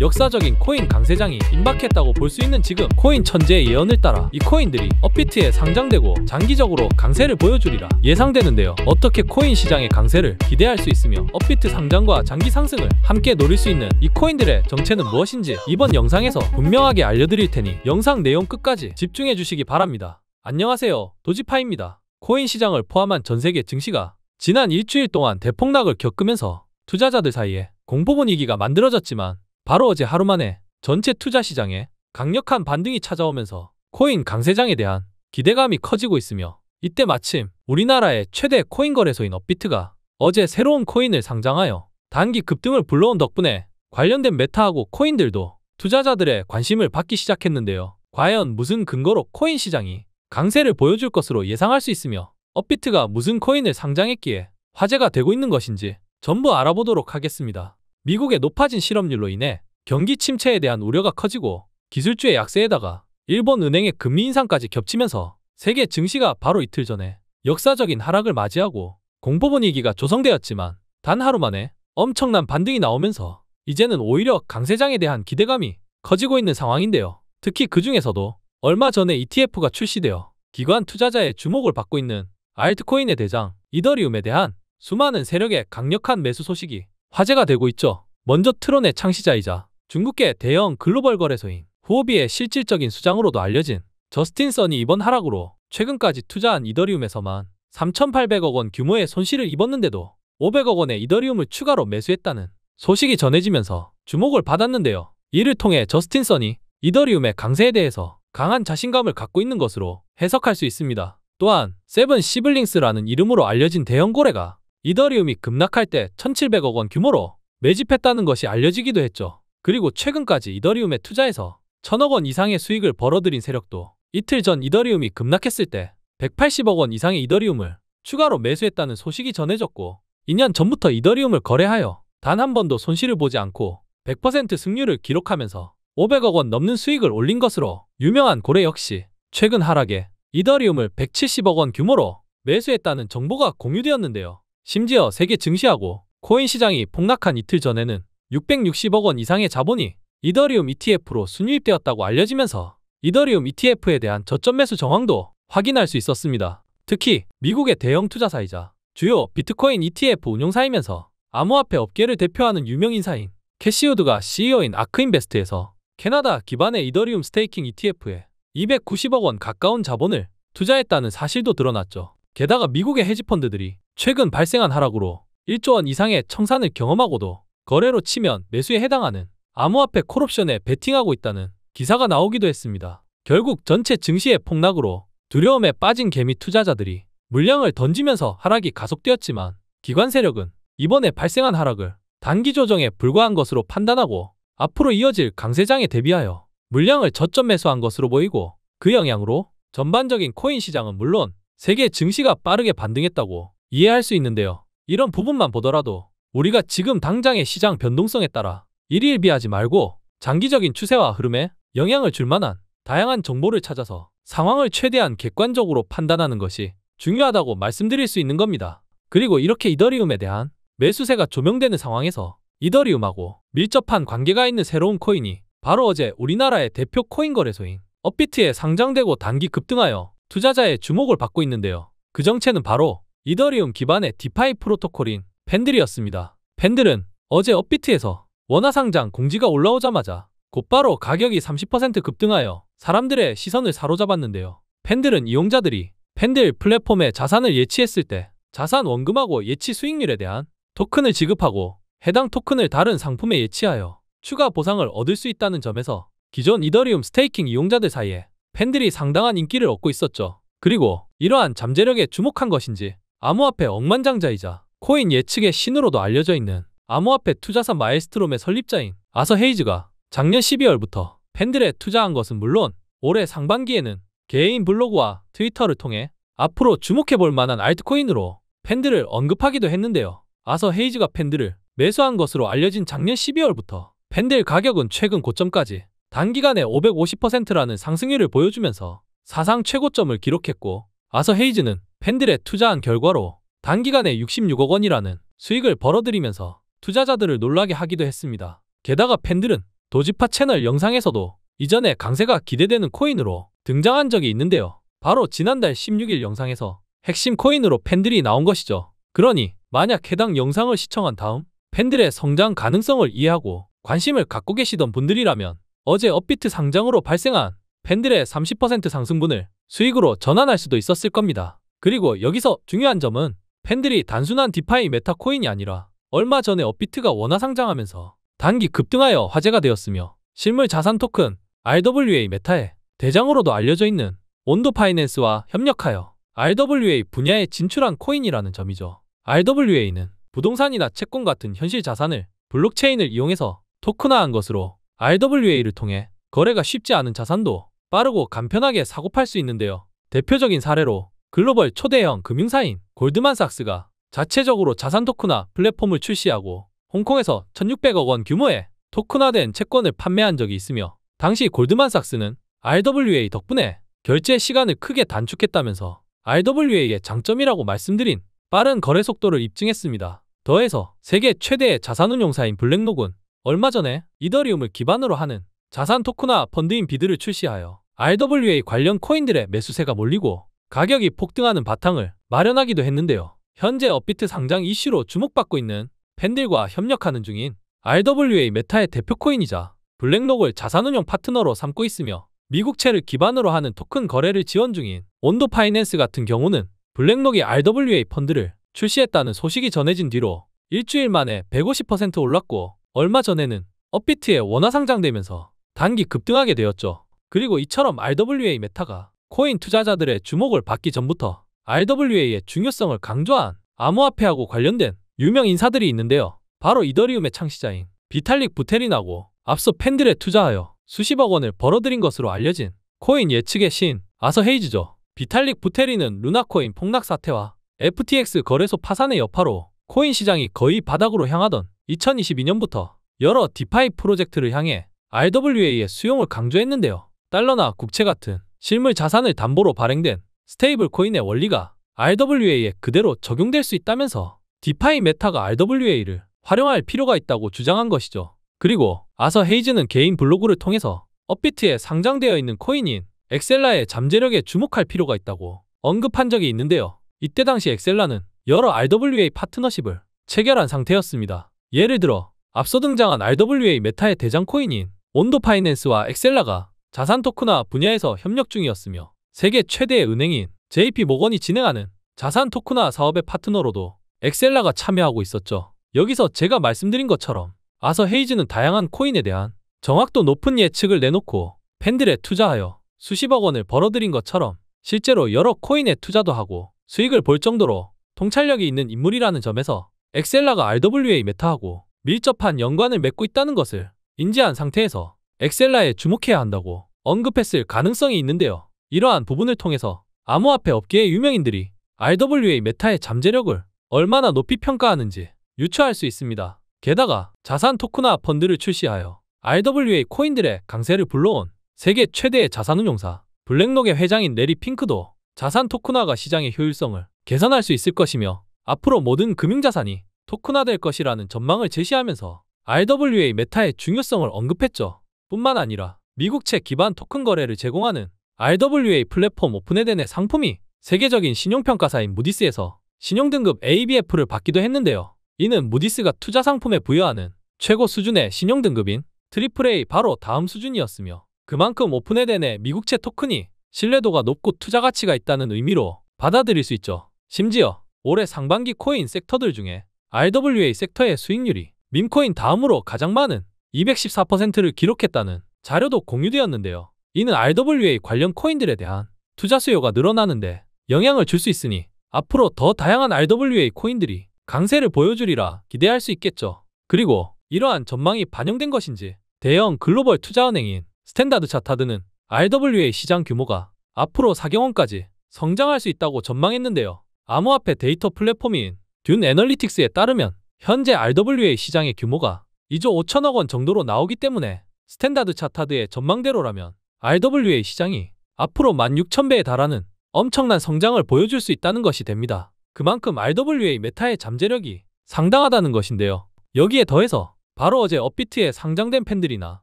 역사적인 코인 강세장이 임박했다고 볼 수 있는 지금 코인 천재의 예언을 따라 이 코인들이 업비트에 상장되고 장기적으로 강세를 보여주리라 예상되는데요. 어떻게 코인 시장의 강세를 기대할 수 있으며 업비트 상장과 장기 상승을 함께 노릴 수 있는 이 코인들의 정체는 무엇인지 이번 영상에서 분명하게 알려드릴 테니 영상 내용 끝까지 집중해 주시기 바랍니다. 안녕하세요. 도지파입니다. 코인 시장을 포함한 전 세계 증시가 지난 일주일 동안 대폭락을 겪으면서 투자자들 사이에 공포 분위기가 만들어졌지만 바로 어제 하루 만에 전체 투자 시장에 강력한 반등이 찾아오면서 코인 강세장에 대한 기대감이 커지고 있으며 이때 마침 우리나라의 최대 코인 거래소인 업비트가 어제 새로운 코인을 상장하여 단기 급등을 불러온 덕분에 관련된 메타하고 코인들도 투자자들의 관심을 받기 시작했는데요. 과연 무슨 근거로 코인 시장이 강세를 보여줄 것으로 예상할 수 있으며 업비트가 무슨 코인을 상장했기에 화제가 되고 있는 것인지 전부 알아보도록 하겠습니다. 미국의 높아진 실업률로 인해 경기 침체에 대한 우려가 커지고 기술주의 약세에다가 일본 은행의 금리 인상까지 겹치면서 세계 증시가 바로 이틀 전에 역사적인 하락을 맞이하고 공포 분위기가 조성되었지만 단 하루 만에 엄청난 반등이 나오면서 이제는 오히려 강세장에 대한 기대감이 커지고 있는 상황인데요. 특히 그 중에서도 얼마 전에 ETF가 출시되어 기관 투자자의 주목을 받고 있는 알트코인의 대장 이더리움에 대한 수많은 세력의 강력한 매수 소식이 화제가 되고 있죠. 먼저 트론의 창시자이자 중국계 대형 글로벌 거래소인 후오비의 실질적인 수장으로도 알려진 저스틴 선이 이번 하락으로 최근까지 투자한 이더리움에서만 3,800억 원 규모의 손실을 입었는데도 500억 원의 이더리움을 추가로 매수했다는 소식이 전해지면서 주목을 받았는데요. 이를 통해 저스틴 선이 이더리움의 강세에 대해서 강한 자신감을 갖고 있는 것으로 해석할 수 있습니다. 또한 세븐 시블링스라는 이름으로 알려진 대형 거래가 이더리움이 급락할 때 1700억 원 규모로 매집했다는 것이 알려지기도 했죠. 그리고 최근까지 이더리움에 투자해서 1000억 원 이상의 수익을 벌어들인 세력도 이틀 전 이더리움이 급락했을 때 180억 원 이상의 이더리움을 추가로 매수했다는 소식이 전해졌고 2년 전부터 이더리움을 거래하여 단 한 번도 손실을 보지 않고 100% 승률을 기록하면서 500억 원 넘는 수익을 올린 것으로 유명한 고래 역시 최근 하락에 이더리움을 170억 원 규모로 매수했다는 정보가 공유되었는데요. 심지어 세계 증시하고 코인 시장이 폭락한 이틀 전에는 660억 원 이상의 자본이 이더리움 ETF로 순유입되었다고 알려지면서 이더리움 ETF에 대한 저점 매수 정황도 확인할 수 있었습니다. 특히 미국의 대형 투자사이자 주요 비트코인 ETF 운용사이면서 암호화폐 업계를 대표하는 유명 인사인 캐시우드가 CEO인 아크인베스트에서 캐나다 기반의 이더리움 스테이킹 ETF에 290억 원 가까운 자본을 투자했다는 사실도 드러났죠. 게다가 미국의 헤지펀드들이 최근 발생한 하락으로 1조 원 이상의 청산을 경험하고도 거래로 치면 매수에 해당하는 암호화폐 콜옵션에 베팅하고 있다는 기사가 나오기도 했습니다. 결국 전체 증시의 폭락으로 두려움에 빠진 개미 투자자들이 물량을 던지면서 하락이 가속되었지만 기관 세력은 이번에 발생한 하락을 단기 조정에 불과한 것으로 판단하고 앞으로 이어질 강세장에 대비하여 물량을 저점 매수한 것으로 보이고 그 영향으로 전반적인 코인 시장은 물론 세계 증시가 빠르게 반등했다고 이해할 수 있는데요. 이런 부분만 보더라도 우리가 지금 당장의 시장 변동성에 따라 일일비하지 말고 장기적인 추세와 흐름에 영향을 줄 만한 다양한 정보를 찾아서 상황을 최대한 객관적으로 판단하는 것이 중요하다고 말씀드릴 수 있는 겁니다. 그리고 이렇게 이더리움에 대한 매수세가 조명되는 상황에서 이더리움하고 밀접한 관계가 있는 새로운 코인이 바로 어제 우리나라의 대표 코인 거래소인 업비트에 상장되고 단기 급등하여 투자자의 주목을 받고 있는데요. 그 정체는 바로 이더리움 기반의 디파이 프로토콜인 밴들이었습니다. 밴들은 어제 업비트에서 원화 상장 공지가 올라오자마자 곧바로 가격이 30% 급등하여 사람들의 시선을 사로잡았는데요. 팬들은 이용자들이 팬들 플랫폼에 자산을 예치했을 때 자산 원금하고 예치 수익률에 대한 토큰을 지급하고 해당 토큰을 다른 상품에 예치하여 추가 보상을 얻을 수 있다는 점에서 기존 이더리움 스테이킹 이용자들 사이에 팬들이 상당한 인기를 얻고 있었죠. 그리고 이러한 잠재력에 주목한 것인지 암호화폐 억만장자이자 코인 예측의 신으로도 알려져 있는 암호화폐 투자사 마일스트롬의 설립자인 아서 헤이즈가 작년 12월부터 팬들에 투자한 것은 물론 올해 상반기에는 개인 블로그와 트위터를 통해 앞으로 주목해볼 만한 알트코인으로 팬들을 언급하기도 했는데요. 아서 헤이즈가 팬들을 매수한 것으로 알려진 작년 12월부터 팬들 가격은 최근 고점까지 단기간에 550%라는 상승률을 보여주면서 사상 최고점을 기록했고 아서 헤이즈는 팬들의 투자한 결과로 단기간에 66억 원이라는 수익을 벌어들이면서 투자자들을 놀라게 하기도 했습니다. 게다가 팬들은 도지파 채널 영상에서도 이전에 강세가 기대되는 코인으로 등장한 적이 있는데요. 바로 지난달 16일 영상에서 핵심 코인으로 팬들이 나온 것이죠. 그러니 만약 해당 영상을 시청한 다음 팬들의 성장 가능성을 이해하고 관심을 갖고 계시던 분들이라면 어제 업비트 상장으로 발생한 팬들의 30% 상승분을 수익으로 전환할 수도 있었을 겁니다. 그리고 여기서 중요한 점은 팬들이 단순한 디파이 메타 코인이 아니라 얼마 전에 업비트가 원화 상장하면서 단기 급등하여 화제가 되었으며 실물 자산 토큰 RWA 메타에 대장으로도 알려져 있는 온도 파이낸스와 협력하여 RWA 분야에 진출한 코인이라는 점이죠. RWA는 부동산이나 채권 같은 현실 자산을 블록체인을 이용해서 토큰화한 것으로 RWA를 통해 거래가 쉽지 않은 자산도 빠르고 간편하게 사고팔 수 있는데요. 대표적인 사례로 글로벌 초대형 금융사인 골드만삭스가 자체적으로 자산 토크나 플랫폼을 출시하고 홍콩에서 1,600억 원 규모의 토크화된 채권을 판매한 적이 있으며 당시 골드만삭스는 RWA 덕분에 결제 시간을 크게 단축했다면서 RWA의 장점이라고 말씀드린 빠른 거래 속도를 입증했습니다. 더해서 세계 최대의 자산운용사인 블랙록은 얼마 전에 이더리움을 기반으로 하는 자산 토크나 펀드인 비드를 출시하여 RWA 관련 코인들의 매수세가 몰리고 가격이 폭등하는 바탕을 마련하기도 했는데요. 현재 업비트 상장 이슈로 주목받고 있는 팬들과 협력하는 중인 RWA 메타의 대표 코인이자 블랙록을 자산운용 파트너로 삼고 있으며 미국채를 기반으로 하는 토큰 거래를 지원 중인 온도 파이낸스 같은 경우는 블랙록이 RWA 펀드를 출시했다는 소식이 전해진 뒤로 일주일 만에 150% 올랐고 얼마 전에는 업비트에 원화 상장되면서 단기 급등하게 되었죠. 그리고 이처럼 RWA 메타가 코인 투자자들의 주목을 받기 전부터 RWA의 중요성을 강조한 암호화폐하고 관련된 유명 인사들이 있는데요. 바로 이더리움의 창시자인 비탈릭 부테린하고 앞서 팬들에 투자하여 수십억 원을 벌어들인 것으로 알려진 코인 예측의 신 아서 헤이즈죠. 비탈릭 부테린은 루나코인 폭락 사태와 FTX 거래소 파산의 여파로 코인 시장이 거의 바닥으로 향하던 2022년부터 여러 디파이 프로젝트를 향해 RWA의 수용을 강조했는데요. 달러나 국채 같은 실물 자산을 담보로 발행된 스테이블 코인의 원리가 RWA에 그대로 적용될 수 있다면서 디파이 메타가 RWA를 활용할 필요가 있다고 주장한 것이죠. 그리고 아서 헤이즈는 개인 블로그를 통해서 업비트에 상장되어 있는 코인인 엑셀라의 잠재력에 주목할 필요가 있다고 언급한 적이 있는데요. 이때 당시 엑셀라는 여러 RWA 파트너십을 체결한 상태였습니다. 예를 들어 앞서 등장한 RWA 메타의 대장 코인인 온도 파이낸스와 엑셀라가 자산 토크나 분야에서 협력 중이었으며 세계 최대의 은행인 JP 모건이 진행하는 자산 토크나 사업의 파트너로도 엑셀라가 참여하고 있었죠. 여기서 제가 말씀드린 것처럼 아서 헤이즈는 다양한 코인에 대한 정확도 높은 예측을 내놓고 팬들에 투자하여 수십억 원을 벌어들인 것처럼 실제로 여러 코인에 투자도 하고 수익을 볼 정도로 통찰력이 있는 인물이라는 점에서 엑셀라가 RWA 메타하고 밀접한 연관을 맺고 있다는 것을 인지한 상태에서 엑셀라에 주목해야 한다고 언급했을 가능성이 있는데요. 이러한 부분을 통해서 암호화폐 업계의 유명인들이 RWA 메타의 잠재력을 얼마나 높이 평가하는지 유추할 수 있습니다. 게다가 자산 토크나 펀드를 출시하여 RWA 코인들의 강세를 불러온 세계 최대의 자산운용사 블랙록의 회장인 레리 핑크도 자산 토크나가 시장의 효율성을 개선할 수 있을 것이며 앞으로 모든 금융자산이 토크나될 것이라는 전망을 제시하면서 RWA 메타의 중요성을 언급했죠. 뿐만 아니라 미국채 기반 토큰 거래를 제공하는 RWA 플랫폼 오픈에덴의 상품이 세계적인 신용평가사인 무디스에서 신용등급 ABF를 받기도 했는데요. 이는 무디스가 투자 상품에 부여하는 최고 수준의 신용등급인 트리플A 바로 다음 수준이었으며 그만큼 오픈에덴의 미국채 토큰이 신뢰도가 높고 투자 가치가 있다는 의미로 받아들일 수 있죠. 심지어 올해 상반기 코인 섹터들 중에 RWA 섹터의 수익률이 민코인 다음으로 가장 많은 214%를 기록했다는 자료도 공유되었는데요. 이는 RWA 관련 코인들에 대한 투자 수요가 늘어나는데 영향을 줄 수 있으니 앞으로 더 다양한 RWA 코인들이 강세를 보여주리라 기대할 수 있겠죠. 그리고 이러한 전망이 반영된 것인지 대형 글로벌 투자은행인 스탠다드 차타드는 RWA 시장 규모가 앞으로 4경원까지 성장할 수 있다고 전망했는데요. 암호화폐 데이터 플랫폼인 듄 애널리틱스에 따르면 현재 RWA 시장의 규모가 2조 5천억 원 정도로 나오기 때문에 스탠다드 차타드의 전망대로라면 RWA 시장이 앞으로 16,000배에 달하는 엄청난 성장을 보여줄 수 있다는 것이 됩니다. 그만큼 RWA 메타의 잠재력이 상당하다는 것인데요. 여기에 더해서 바로 어제 업비트에 상장된 팬들이나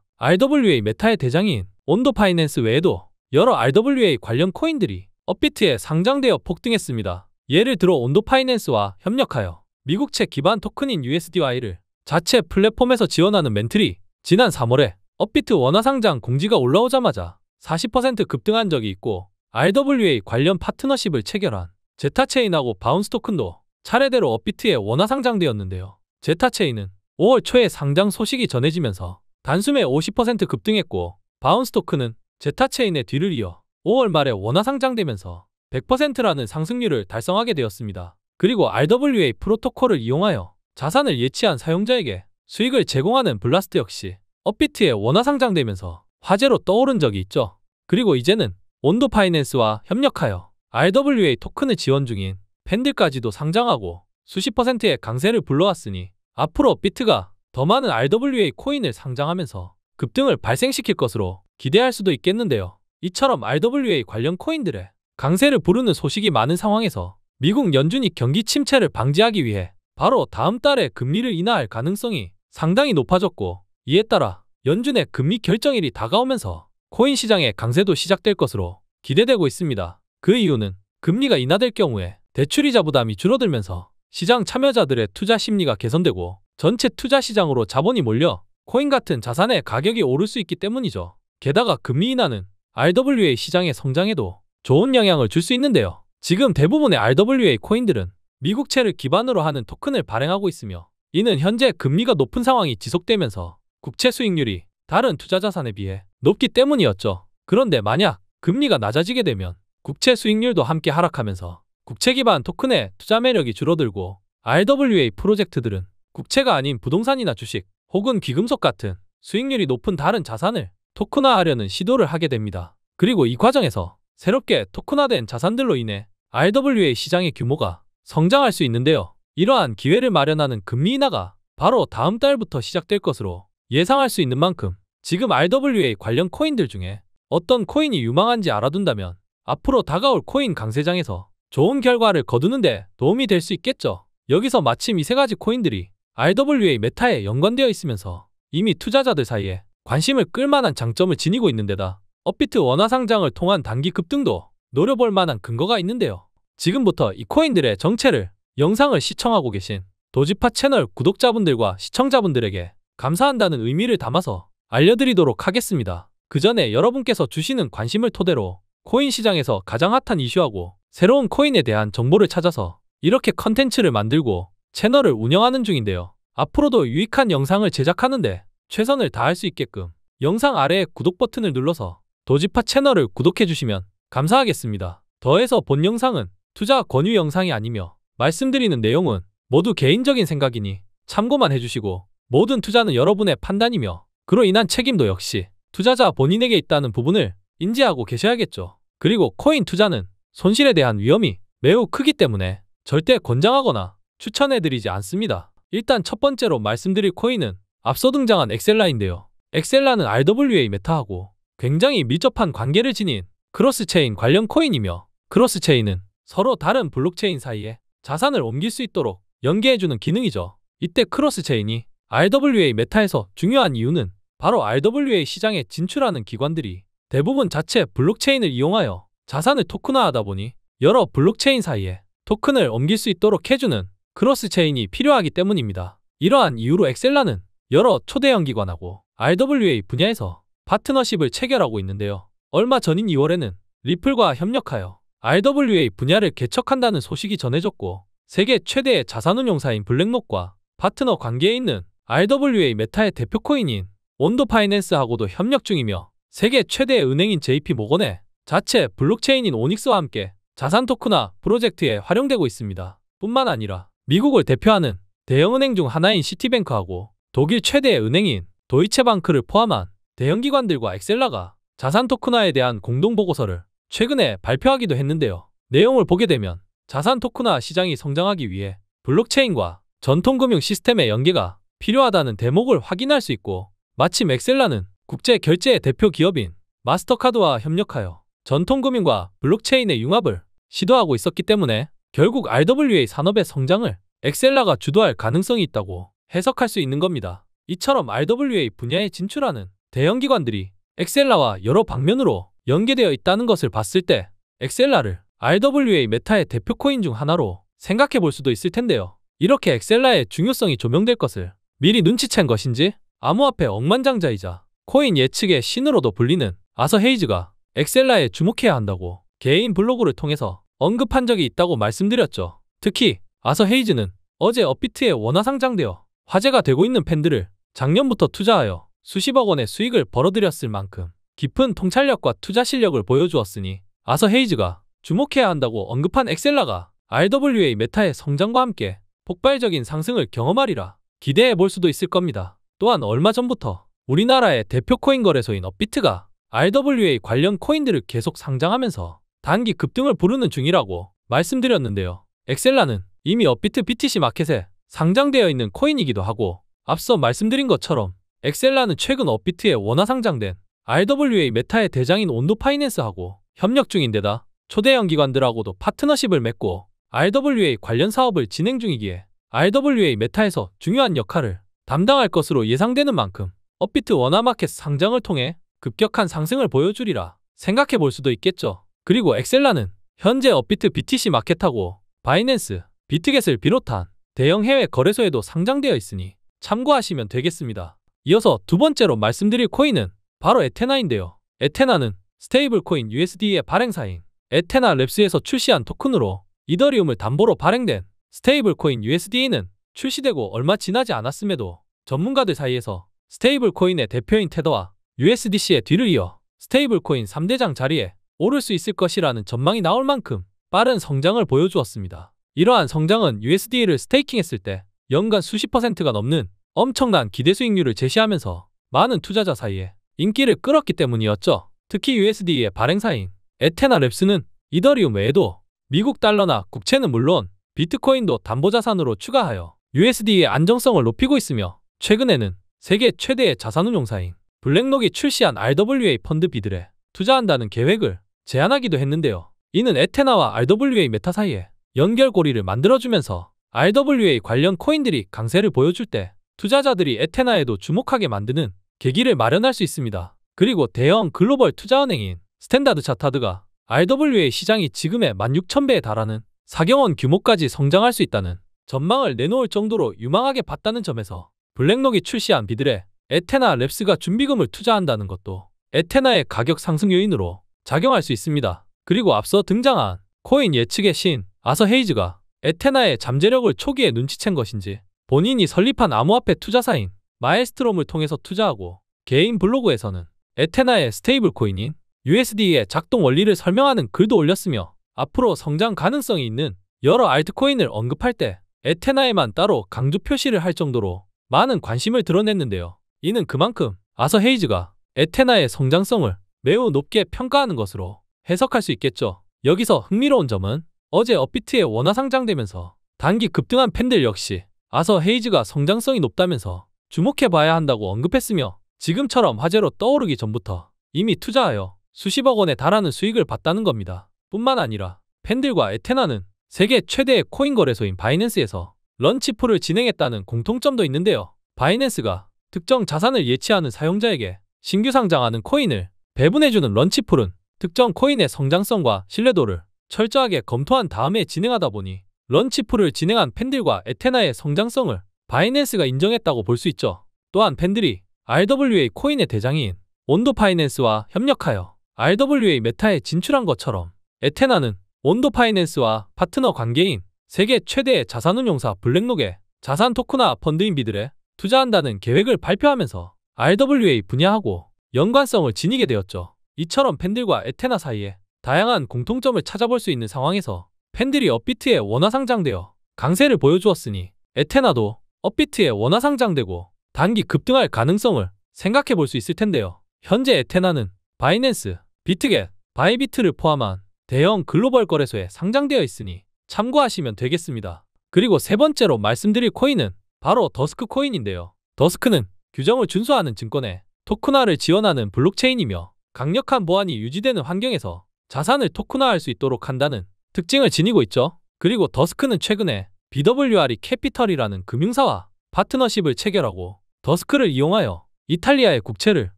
RWA 메타의 대장인 온도 파이낸스 외에도 여러 RWA 관련 코인들이 업비트에 상장되어 폭등했습니다. 예를 들어 온도 파이낸스와 협력하여 미국채 기반 토큰인 USDY를 자체 플랫폼에서 지원하는 멘트리 지난 3월에 업비트 원화상장 공지가 올라오자마자 40% 급등한 적이 있고 RWA 관련 파트너십을 체결한 제타체인하고 바운스토큰도 차례대로 업비트에 원화상장되었는데요. 제타체인은 5월 초에 상장 소식이 전해지면서 단숨에 50% 급등했고 바운스토큰은 제타체인의 뒤를 이어 5월 말에 원화상장되면서 100%라는 상승률을 달성하게 되었습니다. 그리고 RWA 프로토콜을 이용하여 자산을 예치한 사용자에게 수익을 제공하는 블라스트 역시 업비트에 원화 상장되면서 화제로 떠오른 적이 있죠. 그리고 이제는 온도 파이낸스와 협력하여 RWA 토큰을 지원 중인 팬들까지도 상장하고 수십 퍼센트의 강세를 불러왔으니 앞으로 업비트가 더 많은 RWA 코인을 상장하면서 급등을 발생시킬 것으로 기대할 수도 있겠는데요. 이처럼 RWA 관련 코인들의 강세를 부르는 소식이 많은 상황에서 미국 연준이 경기 침체를 방지하기 위해 바로 다음 달에 금리를 인하할 가능성이 상당히 높아졌고 이에 따라 연준의 금리 결정일이 다가오면서 코인 시장의 강세도 시작될 것으로 기대되고 있습니다. 그 이유는 금리가 인하될 경우에 대출이자 부담이 줄어들면서 시장 참여자들의 투자 심리가 개선되고 전체 투자 시장으로 자본이 몰려 코인 같은 자산의 가격이 오를 수 있기 때문이죠. 게다가 금리 인하는 RWA 시장의 성장에도 좋은 영향을 줄 수 있는데요. 지금 대부분의 RWA 코인들은 미국채를 기반으로 하는 토큰을 발행하고 있으며 이는 현재 금리가 높은 상황이 지속되면서 국채 수익률이 다른 투자 자산에 비해 높기 때문이었죠. 그런데 만약 금리가 낮아지게 되면 국채 수익률도 함께 하락하면서 국채 기반 토큰의 투자 매력이 줄어들고 RWA 프로젝트들은 국채가 아닌 부동산이나 주식 혹은 귀금속 같은 수익률이 높은 다른 자산을 토큰화하려는 시도를 하게 됩니다. 그리고 이 과정에서 새롭게 토큰화된 자산들로 인해 RWA 시장의 규모가 성장할 수 있는데요. 이러한 기회를 마련하는 금리 인하가 바로 다음 달부터 시작될 것으로 예상할 수 있는 만큼 지금 RWA 관련 코인들 중에 어떤 코인이 유망한지 알아둔다면 앞으로 다가올 코인 강세장에서 좋은 결과를 거두는데 도움이 될 수 있겠죠. 여기서 마침 이 세 가지 코인들이 RWA 메타에 연관되어 있으면서 이미 투자자들 사이에 관심을 끌만한 장점을 지니고 있는 데다 업비트 원화 상장을 통한 단기 급등도 노려볼 만한 근거가 있는데요. 지금부터 이 코인들의 정체를 영상을 시청하고 계신 도지파 채널 구독자분들과 시청자분들에게 감사한다는 의미를 담아서 알려드리도록 하겠습니다. 그 전에 여러분께서 주시는 관심을 토대로 코인 시장에서 가장 핫한 이슈하고 새로운 코인에 대한 정보를 찾아서 이렇게 컨텐츠를 만들고 채널을 운영하는 중인데요. 앞으로도 유익한 영상을 제작하는데 최선을 다할 수 있게끔 영상 아래의 구독 버튼을 눌러서 도지파 채널을 구독해주시면 감사하겠습니다. 더해서 본 영상은 투자 권유 영상이 아니며 말씀드리는 내용은 모두 개인적인 생각이니 참고만 해주시고 모든 투자는 여러분의 판단이며 그로 인한 책임도 역시 투자자 본인에게 있다는 부분을 인지하고 계셔야겠죠. 그리고 코인 투자는 손실에 대한 위험이 매우 크기 때문에 절대 권장하거나 추천해드리지 않습니다. 일단 첫 번째로 말씀드릴 코인은 앞서 등장한 엑셀라인데요. 엑셀라는 RWA 메타하고 굉장히 밀접한 관계를 지닌 크로스체인 관련 코인이며 크로스체인은 서로 다른 블록체인 사이에 자산을 옮길 수 있도록 연계해주는 기능이죠. 이때 크로스체인이 RWA 메타에서 중요한 이유는 바로 RWA 시장에 진출하는 기관들이 대부분 자체 블록체인을 이용하여 자산을 토큰화하다 보니 여러 블록체인 사이에 토큰을 옮길 수 있도록 해주는 크로스체인이 필요하기 때문입니다. 이러한 이유로 엑셀라는 여러 초대형 기관하고 RWA 분야에서 파트너십을 체결하고 있는데요. 얼마 전인 2월에는 리플과 협력하여 RWA 분야를 개척한다는 소식이 전해졌고 세계 최대의 자산운용사인 블랙록과 파트너 관계에 있는 RWA 메타의 대표 코인인 온도 파이낸스하고도 협력 중이며 세계 최대의 은행인 JP 모건의 자체 블록체인인 오닉스와 함께 자산 토크나 프로젝트에 활용되고 있습니다. 뿐만 아니라 미국을 대표하는 대형은행 중 하나인 시티뱅크하고 독일 최대의 은행인 도이체방크를 포함한 대형기관들과 엑셀라가 자산 토크나에 대한 공동 보고서를 최근에 발표하기도 했는데요. 내용을 보게 되면 자산 토크나 시장이 성장하기 위해 블록체인과 전통금융 시스템의 연계가 필요하다는 대목을 확인할 수 있고 마침 엑셀라는 국제 결제의 대표 기업인 마스터카드와 협력하여 전통금융과 블록체인의 융합을 시도하고 있었기 때문에 결국 RWA 산업의 성장을 엑셀라가 주도할 가능성이 있다고 해석할 수 있는 겁니다. 이처럼 RWA 분야에 진출하는 대형기관들이 엑셀라와 여러 방면으로 연계되어 있다는 것을 봤을 때 엑셀라를 RWA 메타의 대표 코인 중 하나로 생각해 볼 수도 있을 텐데요. 이렇게 엑셀라의 중요성이 조명될 것을 미리 눈치챈 것인지 암호화폐 억만장자이자 코인 예측의 신으로도 불리는 아서 헤이즈가 엑셀라에 주목해야 한다고 개인 블로그를 통해서 언급한 적이 있다고 말씀드렸죠. 특히 아서 헤이즈는 어제 업비트에 원화 상장되어 화제가 되고 있는 팬들을 작년부터 투자하여 수십억 원의 수익을 벌어들였을 만큼 깊은 통찰력과 투자 실력을 보여주었으니 아서 헤이즈가 주목해야 한다고 언급한 엑셀라가 RWA 메타의 성장과 함께 폭발적인 상승을 경험하리라 기대해 볼 수도 있을 겁니다. 또한 얼마 전부터 우리나라의 대표 코인 거래소인 업비트가 RWA 관련 코인들을 계속 상장하면서 단기 급등을 부르는 중이라고 말씀드렸는데요. 엑셀라는 이미 업비트 BTC 마켓에 상장되어 있는 코인이기도 하고 앞서 말씀드린 것처럼 엑셀라는 최근 업비트에 원화 상장된 RWA 메타의 대장인 온도 파이낸스하고 협력 중인데다 초대형 기관들하고도 파트너십을 맺고 RWA 관련 사업을 진행 중이기에 RWA 메타에서 중요한 역할을 담당할 것으로 예상되는 만큼 업비트 원화마켓 상장을 통해 급격한 상승을 보여주리라 생각해 볼 수도 있겠죠. 그리고 엑셀라는 현재 업비트 BTC 마켓하고 바이낸스, 비트겟을 비롯한 대형 해외 거래소에도 상장되어 있으니 참고하시면 되겠습니다. 이어서 두 번째로 말씀드릴 코인은 바로 에테나인데요. 에테나는 스테이블 코인 USD의 발행사인 에테나 랩스에서 출시한 토큰으로 이더리움을 담보로 발행된 스테이블 코인 USD는 출시되고 얼마 지나지 않았음에도 전문가들 사이에서 스테이블 코인의 대표인 테더와 USDC의 뒤를 이어 스테이블 코인 3대장 자리에 오를 수 있을 것이라는 전망이 나올 만큼 빠른 성장을 보여주었습니다. 이러한 성장은 USD를 스테이킹했을 때 연간 수십 퍼센트가 넘는 엄청난 기대 수익률을 제시하면서 많은 투자자 사이에 인기를 끌었기 때문이었죠. 특히 USD의 발행사인 에테나 랩스는 이더리움 외에도 미국 달러나 국채는 물론 비트코인도 담보자산으로 추가하여 USD의 안정성을 높이고 있으며 최근에는 세계 최대의 자산운용사인 블랙록이 출시한 RWA 펀드 비들에 투자한다는 계획을 제안하기도 했는데요. 이는 에테나와 RWA 메타 사이에 연결고리를 만들어주면서 RWA 관련 코인들이 강세를 보여줄 때 투자자들이 에테나에도 주목하게 만드는 계기를 마련할 수 있습니다. 그리고 대형 글로벌 투자은행인 스탠다드 차타드가 RWA 시장이 지금의 16,000배에 달하는 사경원 규모까지 성장할 수 있다는 전망을 내놓을 정도로 유망하게 봤다는 점에서 블랙록이 출시한 비들의 에테나 랩스가 준비금을 투자한다는 것도 에테나의 가격 상승 요인으로 작용할 수 있습니다. 그리고 앞서 등장한 코인 예측의 신 아서 헤이즈가 에테나의 잠재력을 초기에 눈치챈 것인지 본인이 설립한 암호화폐 투자사인 마에스트롬을 통해서 투자하고 개인 블로그에서는 에테나의 스테이블 코인인 USD의 작동 원리를 설명하는 글도 올렸으며 앞으로 성장 가능성이 있는 여러 알트코인을 언급할 때 에테나에만 따로 강조 표시를 할 정도로 많은 관심을 드러냈는데요. 이는 그만큼 아서 헤이즈가 에테나의 성장성을 매우 높게 평가하는 것으로 해석할 수 있겠죠. 여기서 흥미로운 점은 어제 업비트에 원화 상장되면서 단기 급등한 팬들 역시 아서 헤이즈가 성장성이 높다면서 주목해봐야 한다고 언급했으며 지금처럼 화제로 떠오르기 전부터 이미 투자하여 수십억 원에 달하는 수익을 봤다는 겁니다. 뿐만 아니라 팬들과 에테나는 세계 최대의 코인 거래소인 바이낸스에서 런치풀을 진행했다는 공통점도 있는데요. 바이낸스가 특정 자산을 예치하는 사용자에게 신규 상장하는 코인을 배분해주는 런치풀은 특정 코인의 성장성과 신뢰도를 철저하게 검토한 다음에 진행하다 보니 런치풀을 진행한 팬들과 에테나의 성장성을 바이낸스가 인정했다고 볼 수 있죠. 또한 팬들이 RWA 코인의 대장인 온도 파이낸스와 협력하여 RWA 메타에 진출한 것처럼 에테나는 온도 파이낸스와 파트너 관계인 세계 최대의 자산운용사 블랙록에 자산 토크나 펀드인비들에 투자한다는 계획을 발표하면서 RWA 분야하고 연관성을 지니게 되었죠. 이처럼 팬들과 에테나 사이에 다양한 공통점을 찾아볼 수 있는 상황에서 팬들이 업비트에 원화 상장되어 강세를 보여주었으니 에테나도 업비트에 원화상장되고 단기 급등할 가능성을 생각해 볼 수 있을 텐데요. 현재 에테나는 바이낸스, 비트겟, 바이비트를 포함한 대형 글로벌 거래소에 상장되어 있으니 참고하시면 되겠습니다. 그리고 세 번째로 말씀드릴 코인은 바로 더스크 코인인데요. 더스크는 규정을 준수하는 증권에 토크나를 지원하는 블록체인이며 강력한 보안이 유지되는 환경에서 자산을 토크나할 수 있도록 한다는 특징을 지니고 있죠. 그리고 더스크는 최근에 BWR이 캐피털이라는 금융사와 파트너십을 체결하고 더스크를 이용하여 이탈리아의 국채를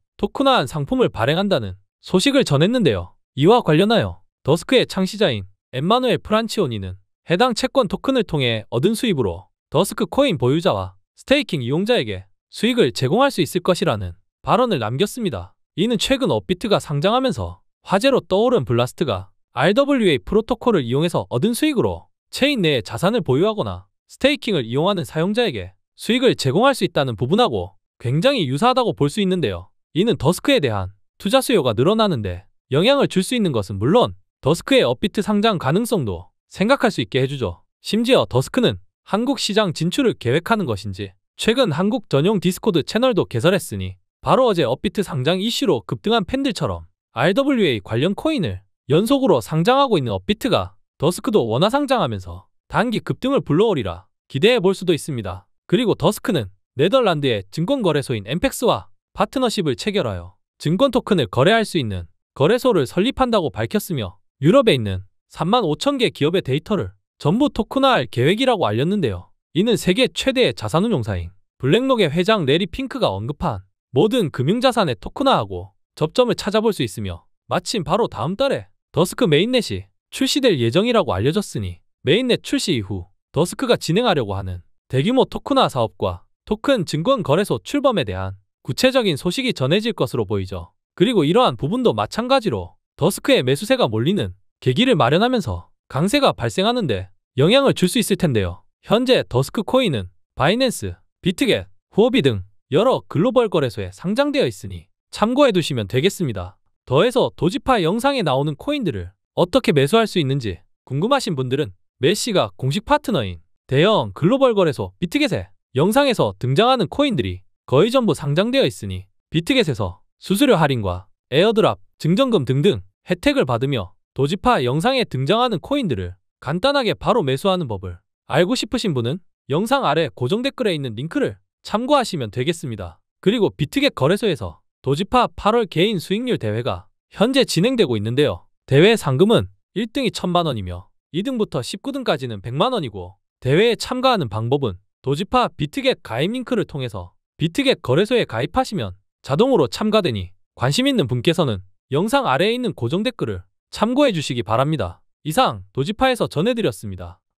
토크나한 상품을 발행한다는 소식을 전했는데요. 이와 관련하여 더스크의 창시자인 엠마누엘 프란치오니는 해당 채권 토큰을 통해 얻은 수입으로 더스크 코인 보유자와 스테이킹 이용자에게 수익을 제공할 수 있을 것이라는 발언을 남겼습니다. 이는 최근 업비트가 상장하면서 화제로 떠오른 블라스트가 RWA 프로토콜을 이용해서 얻은 수익으로 체인 내에 자산을 보유하거나 스테이킹을 이용하는 사용자에게 수익을 제공할 수 있다는 부분하고 굉장히 유사하다고 볼 수 있는데요. 이는 더스크에 대한 투자 수요가 늘어나는데 영향을 줄 수 있는 것은 물론 더스크의 업비트 상장 가능성도 생각할 수 있게 해주죠. 심지어 더스크는 한국 시장 진출을 계획하는 것인지 최근 한국 전용 디스코드 채널도 개설했으니 바로 어제 업비트 상장 이슈로 급등한 팬들처럼 RWA 관련 코인을 연속으로 상장하고 있는 업비트가 더스크도 원화 상장하면서 단기 급등을 불러오리라 기대해 볼 수도 있습니다. 그리고 더스크는 네덜란드의 증권거래소인 엠펙스와 파트너십을 체결하여 증권 토큰을 거래할 수 있는 거래소를 설립한다고 밝혔으며 유럽에 있는 3만 5천 개 기업의 데이터를 전부 토큰화할 계획이라고 알렸는데요. 이는 세계 최대의 자산운용사인 블랙록의 회장 레리 핑크가 언급한 모든 금융자산의 토큰화하고 접점을 찾아볼 수 있으며 마침 바로 다음 달에 더스크 메인넷이 출시될 예정이라고 알려졌으니 메인넷 출시 이후 더스크가 진행하려고 하는 대규모 토크나 사업과 토큰 증권 거래소 출범에 대한 구체적인 소식이 전해질 것으로 보이죠. 그리고 이러한 부분도 마찬가지로 더스크의 매수세가 몰리는 계기를 마련하면서 강세가 발생하는데 영향을 줄 수 있을 텐데요. 현재 더스크 코인은 바이낸스, 비트겟, 후오비 등 여러 글로벌 거래소에 상장되어 있으니 참고해 두시면 되겠습니다. 더해서 도지파 영상에 나오는 코인들을 어떻게 매수할 수 있는지 궁금하신 분들은 메시가 공식 파트너인 대형 글로벌 거래소 비트겟에 영상에서 등장하는 코인들이 거의 전부 상장되어 있으니 비트겟에서 수수료 할인과 에어드랍, 증정금 등등 혜택을 받으며 도지파 영상에 등장하는 코인들을 간단하게 바로 매수하는 법을 알고 싶으신 분은 영상 아래 고정 댓글에 있는 링크를 참고하시면 되겠습니다. 그리고 비트겟 거래소에서 도지파 8월 개인 수익률 대회가 현재 진행되고 있는데요. 대회 상금은 1등이 1천만 원이며 2등부터 19등까지는 100만 원이고 대회에 참가하는 방법은 도지파 비트겟 가입 링크를 통해서 비트겟 거래소에 가입하시면 자동으로 참가되니 관심 있는 분께서는 영상 아래에 있는 고정 댓글을 참고해 주시기 바랍니다. 이상 도지파에서 전해드렸습니다.